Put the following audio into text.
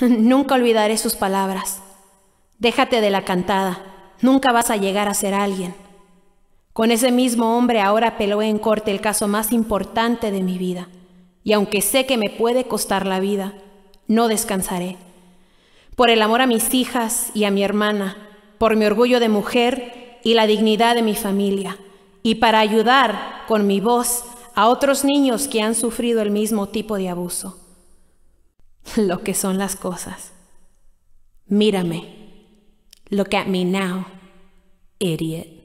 Nunca olvidaré sus palabras. Déjate de la cantada. Nunca vas a llegar a ser alguien. Con ese mismo hombre ahora peló en corte el caso más importante de mi vida. Y aunque sé que me puede costar la vida, no descansaré. Por el amor a mis hijas y a mi hermana, por mi orgullo de mujer y la dignidad de mi familia, y para ayudar con mi voz a otros niños que han sufrido el mismo tipo de abuso. lo que son las cosas. Mírame. Look at me now, idiot.